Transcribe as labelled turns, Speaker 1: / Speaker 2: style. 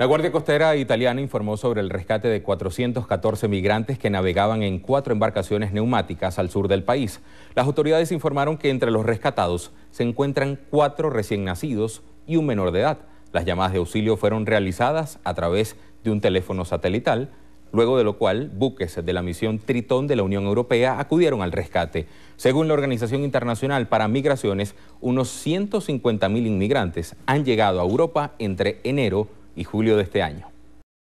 Speaker 1: La Guardia Costera italiana informó sobre el rescate de 414 migrantes que navegaban en cuatro embarcaciones neumáticas al sur del país. Las autoridades informaron que entre los rescatados se encuentran cuatro recién nacidos y un menor de edad. Las llamadas de auxilio fueron realizadas a través de un teléfono satelital, luego de lo cual buques de la misión Tritón de la Unión Europea acudieron al rescate. Según la Organización Internacional para Migraciones, unos 150.000 inmigrantes han llegado a Europa entre enero y julio de este año.